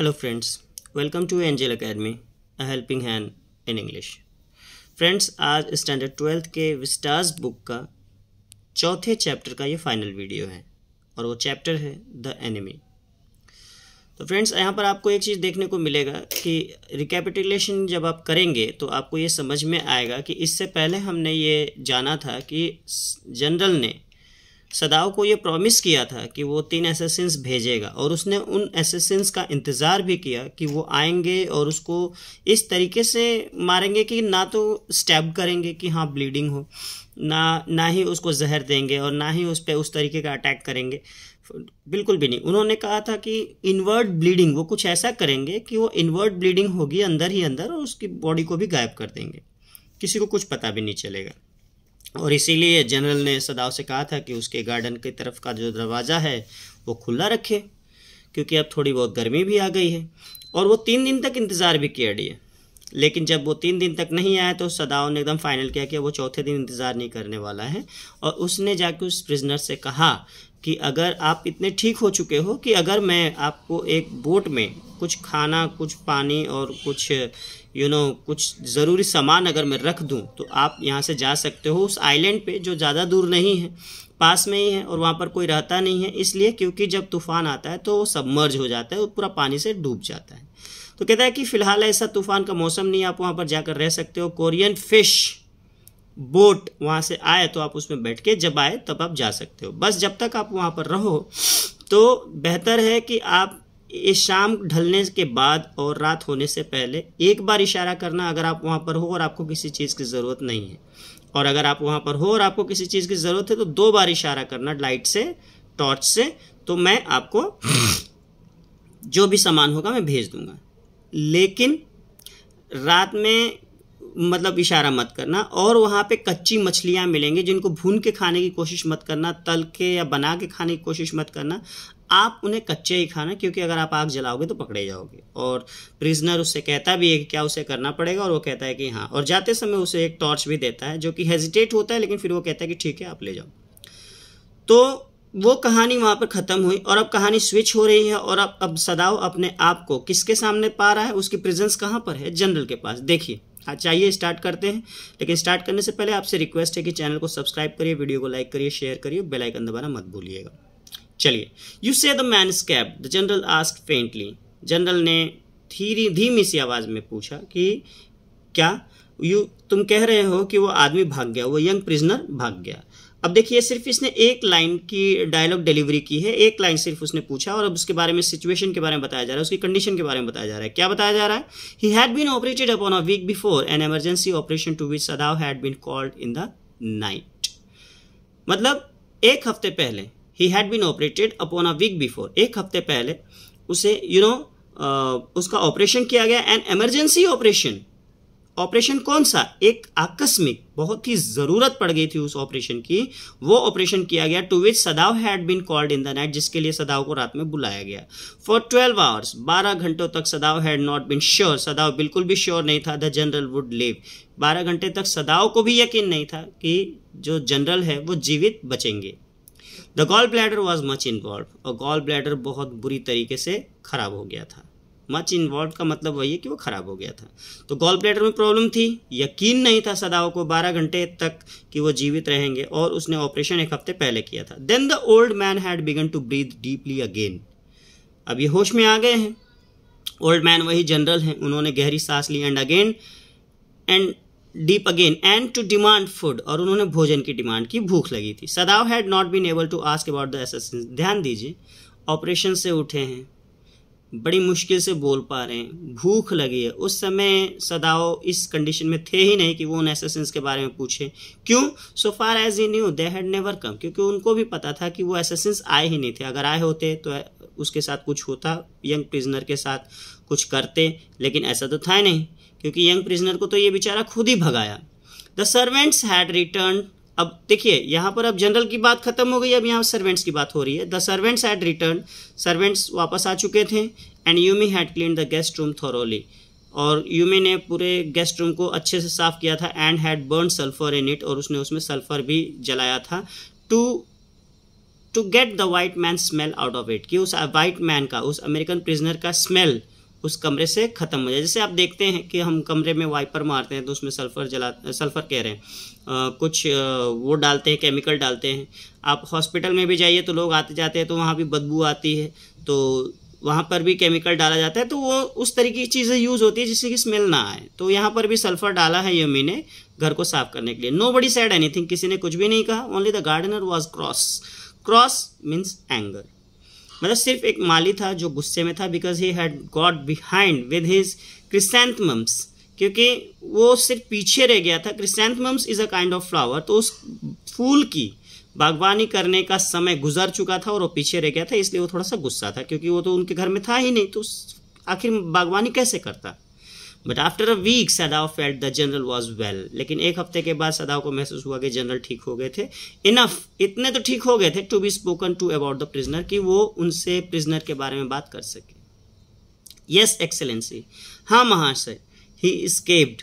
hello friends welcome to angel Academy, a helping hand in English friends आज standard twelfth के vistas book का चौथे chapter का ये फाइनल वीडियो है और वो चैप्टर है द एनिमी तो फ्रेंड्स यहाँ पर आपको एक चीज़ देखने को मिलेगा कि रिकेपिटुलेशन जब आप करेंगे तो आपको ये समझ में आएगा कि इससे पहले हमने ये जाना था कि जनरल ने सदाव को ये प्रॉमिस किया था कि वो तीन एसेसेंस भेजेगा और उसने उन एसेसेंस का इंतज़ार भी किया कि वो आएंगे और उसको इस तरीके से मारेंगे कि ना तो स्टैब करेंगे कि हाँ ब्लीडिंग हो ना ना ही उसको जहर देंगे और ना ही उस पर उस तरीके का अटैक करेंगे बिल्कुल भी नहीं उन्होंने कहा था कि इन्वर्ट ब्लीडिंग वो कुछ ऐसा करेंगे कि वो इन्वर्ट ब्लीडिंग होगी अंदर ही अंदर और उसकी बॉडी को भी गायब कर देंगे किसी को कुछ पता भी नहीं चलेगा और इसीलिए जनरल ने सदाव से कहा था कि उसके गार्डन की तरफ का जो दरवाज़ा है वो खुला रखे क्योंकि अब थोड़ी बहुत गर्मी भी आ गई है और वो तीन दिन तक इंतज़ार भी किया डी लेकिन जब वो तीन दिन तक नहीं आया तो सदाव ने एकदम फाइनल किया कि वो चौथे दिन इंतज़ार नहीं करने वाला है और उसने जाके उस प्रिजनर से कहा कि अगर आप इतने ठीक हो चुके हो कि अगर मैं आपको एक बोट में कुछ खाना कुछ पानी और कुछ यू you नो know, कुछ ज़रूरी सामान अगर मैं रख दूँ तो आप यहाँ से जा सकते हो उस आइलैंड पे जो ज़्यादा दूर नहीं है पास में ही है और वहाँ पर कोई रहता नहीं है इसलिए क्योंकि जब तूफान आता है तो वो सबमर्ज हो जाता है वो पूरा पानी से डूब जाता है तो कहता है कि फ़िलहाल ऐसा तूफान का मौसम नहीं आप वहाँ पर जाकर रह सकते हो कोरियन फिश बोट वहाँ से आए तो आप उसमें बैठ के जब आए तब आप जा सकते हो बस जब तक आप वहाँ पर रहो तो बेहतर है कि आप ये शाम ढलने के बाद और रात होने से पहले एक बार इशारा करना अगर आप वहाँ पर हो और आपको किसी चीज़ की ज़रूरत नहीं है और अगर आप वहाँ पर हो और आपको किसी चीज़ की ज़रूरत है तो दो बार इशारा करना लाइट से टॉर्च से तो मैं आपको जो भी सामान होगा मैं भेज दूँगा लेकिन रात में मतलब इशारा मत करना और वहाँ पे कच्ची मछलियाँ मिलेंगी जिनको भून के खाने की कोशिश मत करना तल के या बना के खाने की कोशिश मत करना आप उन्हें कच्चे ही खाना क्योंकि अगर आप आग जलाओगे तो पकड़े जाओगे और प्रिजनर उससे कहता भी है कि क्या उसे करना पड़ेगा और वो कहता है कि हाँ और जाते समय उसे एक टॉर्च भी देता है जो कि हेजिटेट होता है लेकिन फिर वो कहता है कि ठीक है आप ले जाओ तो वो कहानी वहाँ पर ख़त्म हुई और अब कहानी स्विच हो रही है और अब अब सदाव अपने आप को किसके सामने पा रहा है उसकी प्रेजेंस कहाँ पर है जनरल के पास देखिए हाँ चाहिए स्टार्ट करते हैं लेकिन स्टार्ट करने से पहले आपसे रिक्वेस्ट है कि चैनल को सब्सक्राइब करिए वीडियो को लाइक करिए शेयर करिए बेल आइकन दबाना मत भूलिएगा चलिए you see the man escape the general ask faintly general ने धीरे धीमी सी आवाज़ में पूछा कि क्या यू तुम कह रहे हो कि वो आदमी भाग गया वो यंग प्रिजनर भाग गया अब देखिए सिर्फ इसने एक लाइन की डायलॉग डिलीवरी की है एक लाइन सिर्फ उसने पूछा और अब उसके बारे में सिचुएशन के बारे में बताया जा रहा है उसकी कंडीशन के बारे में बताया जा रहा है क्या बताया जा रहा है he had been operated upon a week before an emergency operation to which Sadao had been called in the night मतलब एक हफ्ते पहले he had been operated upon a week before एक हफ्ते पहले उसे you you know know, uh, उसका operation किया गया एंड एमरजेंसी ऑपरेशन ऑपरेशन कौन सा एक आकस्मिक बहुत ही ज़रूरत पड़ गई थी उस ऑपरेशन की वो ऑपरेशन किया गया to which Sadao had been called in the night जिसके लिए सदाव को रात में बुलाया गया फॉर ट्वेल्व आवर्स बारह घंटों तक Sadao had not been sure Sadao बिल्कुल भी श्योर नहीं था द जनरल वुड लिव बारह घंटे तक सदाव को भी यकीन नहीं था कि जो जनरल है वो जीवित बचेंगे the gall bladder was much involved और गॉल ब्लैडर बहुत बुरी तरीके से खराब हो गया था मच इन्वॉल्व का मतलब वही है कि वो खराब हो गया था तो गॉल ब्लैडर में प्रॉब्लम थी यकीन नहीं था सदाओ को 12 घंटे तक कि वो जीवित रहेंगे और उसने ऑपरेशन एक हफ्ते पहले किया था then the old man had begun to breathe deeply again अब ये होश में आ गए हैं ओल्ड मैन वही जनरल हैं उन्होंने गहरी सांस ली and again and deep again and to demand food और उन्होंने भोजन की डिमांड की भूख लगी थी Sadao had not been able to ask about the assassin ध्यान दीजिए ऑपरेशन से उठे हैं बड़ी मुश्किल से बोल पा रहे हैं भूख लगी है उस समय सदाव इस कंडीशन में थे ही नहीं कि वो उन एसेसिन्स के बारे में पूछे क्यों so far as he knew they had never come क्योंकि उनको भी पता था कि वो एसेसिन्स आए ही नहीं थे अगर आए होते तो उसके साथ कुछ होता यंग प्रिजनर के साथ कुछ करते लेकिन ऐसा तो था नहीं क्योंकि यंग प्रिजनर को तो ये बेचारा खुद ही भगाया द सर्वेंट्स हैड रिटर्न अब देखिए यहाँ पर अब जनरल की बात खत्म हो गई अब यहाँ सर्वेंट्स की बात हो रही है the servants had return servants वापस आ चुके थे and Yumi had clean the guest room thoroughly और यूमी ने पूरे गेस्ट रूम को अच्छे से साफ किया था and had burn sulphur in it और उसने उसमें सल्फर भी जलाया था to to get the white man smell out of it कि उस वाइट मैन का उस अमेरिकन प्रिजनर का स्मेल उस कमरे से ख़त्म हो जाए जैसे आप देखते हैं कि हम कमरे में वाइपर मारते हैं तो उसमें सल्फ़र जला सल्फ़र कह रहे हैं आ, कुछ आ, वो डालते हैं केमिकल डालते हैं आप हॉस्पिटल में भी जाइए तो लोग आते जाते हैं तो वहाँ भी बदबू आती है तो वहाँ पर भी केमिकल डाला जाता है तो वो उस तरीके की चीज़ें यूज़ होती है जिससे कि स्मेल ना आए तो यहाँ पर भी सल्फ़र डाला है यमी ने घर को साफ़ करने के लिए नो बड़ी सैड एनीथिंग किसी ने कुछ भी नहीं कहा only the gardener was cross cross means anger मतलब सिर्फ एक माली था जो गुस्से में था because he had got behind with his chrysanthemums क्योंकि वो सिर्फ पीछे रह गया था chrysanthemums is a kind of flower तो उस फूल की बागवानी करने का समय गुजर चुका था और वो पीछे रह गया था इसलिए वो थोड़ा सा गुस्सा था क्योंकि वो तो उनके घर में था ही नहीं तो आखिर बागवानी कैसे करता but after a week Sadao felt the general was well लेकिन एक हफ्ते के बाद सदाव को महसूस हुआ कि जनरल ठीक हो गए थे इनफ इतने तो ठीक हो गए थे to be spoken to about the prisoner कि वो उनसे प्रिजनर के बारे में बात कर सके यस एक्सेलेंसी हाँ महाशय ही स्केप्ड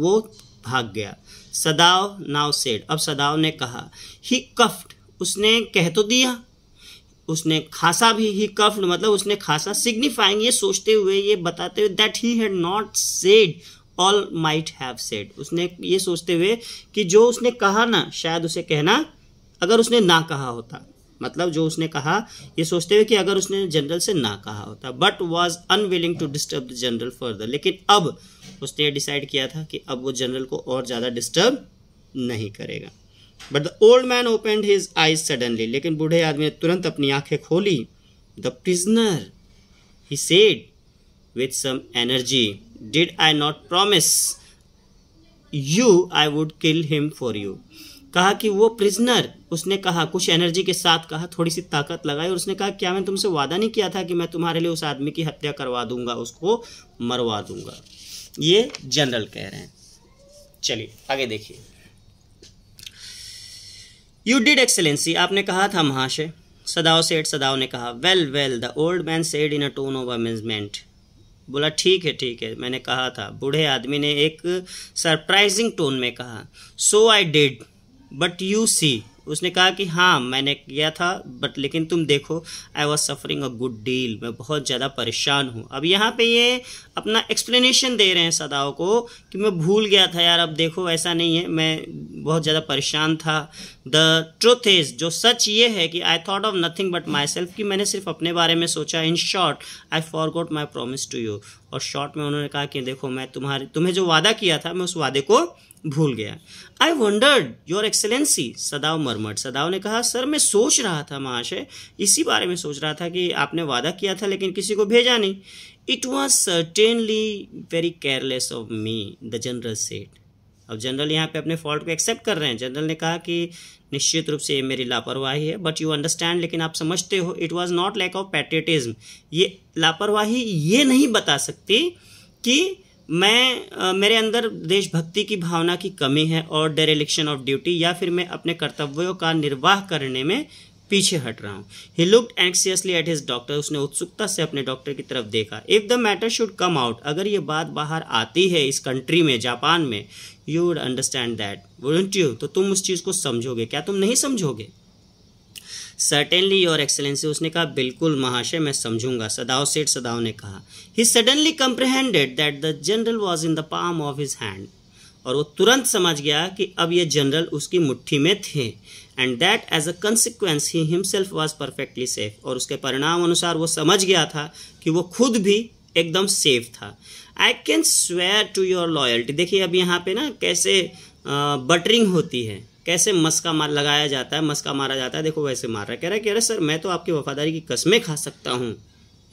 वो भाग गया सदाव नाव सेड अब सदाव ने कहा ही कफ्ड उसने कह तो दिया उसने खासा भी ही कफ मतलब उसने खासा सिग्निफाइंग ये सोचते हुए ये बताते हुए that he had not said all might have said उसने ये सोचते हुए कि जो उसने कहा ना शायद उसे कहना अगर उसने ना कहा होता मतलब जो उसने कहा ये सोचते हुए कि अगर उसने जनरल से ना कहा होता but was unwilling to disturb the general further लेकिन अब उसने डिसाइड किया था कि अब वो जनरल को और ज़्यादा डिस्टर्ब नहीं करेगा but the old man opened his eyes suddenly लेकिन बूढ़े आदमी ने तुरंत अपनी आंखें खोली the prisoner he said with some energy did I not promise you I would kill him for you कहा कि वो प्रिजनर उसने कहा कुछ एनर्जी के साथ कहा थोड़ी सी ताकत लगाई और उसने कहा क्या मैंने तुमसे वादा नहीं किया था कि मैं तुम्हारे लिए उस आदमी की हत्या करवा दूंगा उसको मरवा दूंगा ये जनरल कह रहे हैं चलिए आगे देखिए यू डिड एक्सेलेंसी आपने कहा था महाशय सदाओ सेठ सदाओ ने कहा well well the old man said in a tone of amazement बोला ठीक है ठीक है मैंने कहा था बूढ़े आदमी ने एक सरप्राइजिंग टोन में कहा so I did but you see उसने कहा कि हाँ मैंने किया था बट लेकिन तुम देखो I was suffering a good deal मैं बहुत ज़्यादा परेशान हूँ अब यहाँ पे ये अपना एक्सप्लेनेशन दे रहे हैं सदाओं को कि मैं भूल गया था यार अब देखो ऐसा नहीं है मैं बहुत ज़्यादा परेशान था द ट्रुथ इज़ जो सच ये है कि I thought of nothing but myself कि मैंने सिर्फ अपने बारे में सोचा in short I forgot my promise to you और शॉर्ट में उन्होंने कहा कि देखो मैं तुम्हारे तुम्हें जो वादा किया था मैं उस वादे को भूल गया I wondered your excellency Sadao murmured Sadao ने कहा सर मैं सोच रहा था महाशय इसी बारे में सोच रहा था कि आपने वादा किया था लेकिन किसी को भेजा नहीं it was certainly very careless of me the general said अब जनरल यहाँ पे अपने फॉल्ट को एक्सेप्ट कर रहे हैं जनरल ने कहा कि निश्चित रूप से ये मेरी लापरवाही है बट यू अंडरस्टैंड लेकिन आप समझते हो it was not lack of patriotism ये लापरवाही ये नहीं बता सकती कि मैं आ, मेरे अंदर देशभक्ति की भावना की कमी है और डेरेलिक्शन ऑफ ड्यूटी या फिर मैं अपने कर्तव्यों का निर्वाह करने में पीछे हट रहा हूँ he looked anxiously at his doctor उसने उत्सुकता से अपने डॉक्टर की तरफ देखा if the matter should come out अगर ये बात बाहर आती है इस कंट्री में जापान में यू वुड अंडरस्टैंड दैट वो यू तो तुम उस चीज़ को समझोगे क्या तुम नहीं समझोगे सर्टेनली योर एक्सेलेंसी उसने कहा बिल्कुल महाशय मैं समझूंगा सदाव सेठ सदाव ने कहा he suddenly comprehended that the general was in the palm of his hand और वो तुरंत समझ गया कि अब ये जनरल उसकी मुट्ठी में थे and that as a consequence he himself was perfectly safe और उसके परिणाम अनुसार वो समझ गया था कि वो खुद भी एकदम सेफ था I can swear to your loyalty देखिए अब यहाँ पे ना कैसे बटरिंग होती है कैसे मस्का मार लगाया जाता है मस्का मारा जाता है देखो वैसे मार रहा है कह रहा है कि अरे सर मैं तो आपकी वफादारी की कस्में खा सकता हूँ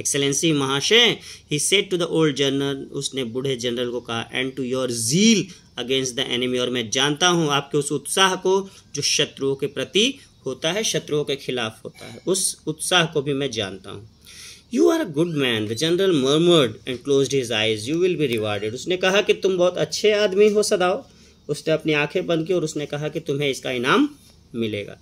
एक्सेलेंसी महाशय he said to the old general उसने बूढ़े जनरल को कहा and to your zeal against the enemy और मैं जानता हूँ आपके उस उत्साह को जो शत्रुओं के प्रति होता है शत्रुओं के खिलाफ होता है उस उत्साह को भी मैं जानता हूँ you are a good man the general murmured and close his eyes you will be rewarded उसने कहा कि तुम बहुत अच्छे आदमी हो सदाओ उसने अपनी आंखें बंद की और उसने कहा कि तुम्हें इसका इनाम मिलेगा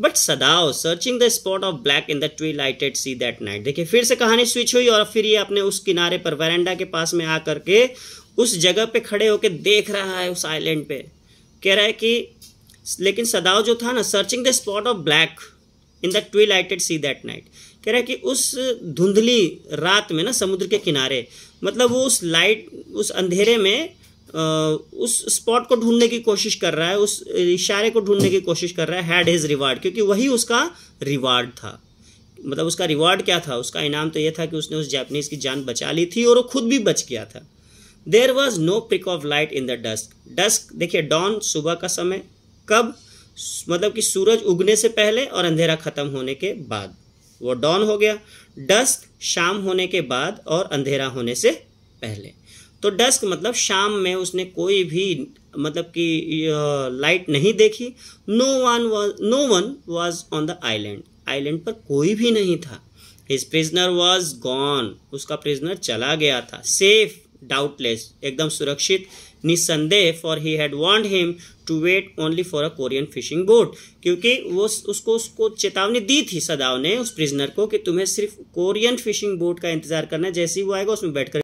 but Sadao searching the spot of black in the tree lighted sea that night देखिए फिर से कहानी स्विच हुई और फिर ये अपने उस किनारे पर वरेंडा के पास में आ करके उस जगह पे खड़े होके देख रहा है उस आइलैंड पे कह रहा है कि लेकिन सदाव जो था ना searching the spot of black in the twilight sea that night कह रहा है कि उस धुंधली रात में ना समुद्र के किनारे मतलब वो उस लाइट उस अंधेरे में उस स्पॉट को ढूंढने की कोशिश कर रहा है उस इशारे को ढूंढने की कोशिश कर रहा है हैड हिज रिवार्ड क्योंकि वही उसका रिवार्ड था मतलब उसका रिवार्ड क्या था उसका इनाम तो यह था कि उसने उस जैपनीज की जान बचा ली थी और वो खुद भी बच गया था there was no pick of light in the dusk dusk देखिए डॉन सुबह का समय कब मतलब कि सूरज उगने से पहले और अंधेरा ख़त्म होने के बाद वो डॉन हो गया डस्क शाम होने के बाद और अंधेरा होने से पहले तो डस्क मतलब शाम में उसने कोई भी मतलब कि लाइट नहीं देखी no one was no one was on the island island पर कोई भी नहीं था हिज प्रिजनर वॉज गॉन उसका प्रिजनर चला गया था सेफ डाउटलेस एकदम सुरक्षित निसंदेह for he had want him to wait only for a Korean fishing boat क्योंकि वो उसको उसको चेतावनी दी थी सदाव ने उस प्रिजनर को कि तुम्हें सिर्फ कोरियन फिशिंग बोट का इंतजार करना है जैसे ही वो आएगा उसमें बैठकर